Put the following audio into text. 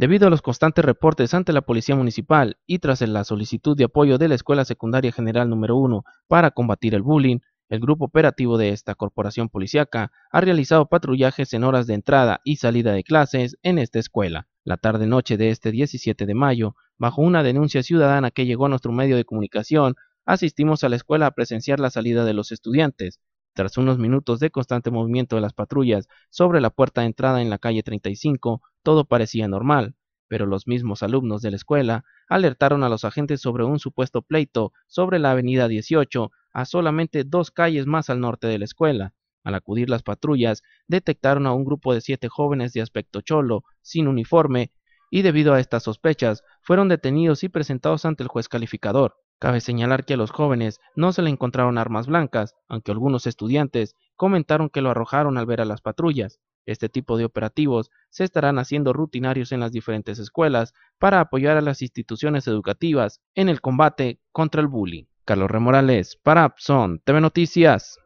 Debido a los constantes reportes ante la Policía Municipal y tras la solicitud de apoyo de la Escuela Secundaria General número 1 para combatir el bullying, el grupo operativo de esta corporación policiaca ha realizado patrullajes en horas de entrada y salida de clases en esta escuela. La tarde-noche de este 17 de mayo, bajo una denuncia ciudadana que llegó a nuestro medio de comunicación, asistimos a la escuela a presenciar la salida de los estudiantes, tras unos minutos de constante movimiento de las patrullas sobre la puerta de entrada en la calle 35, todo parecía normal, pero los mismos alumnos de la escuela alertaron a los agentes sobre un supuesto pleito sobre la avenida 18 a solamente dos calles más al norte de la escuela. Al acudir las patrullas, detectaron a un grupo de siete jóvenes de aspecto cholo, sin uniforme, y debido a estas sospechas, fueron detenidos y presentados ante el juez calificador. Cabe señalar que a los jóvenes no se le encontraron armas blancas, aunque algunos estudiantes comentaron que lo arrojaron al ver a las patrullas. Este tipo de operativos se estarán haciendo rutinarios en las diferentes escuelas para apoyar a las instituciones educativas en el combate contra el bullying. Carlos Remorales, para TV Noticias.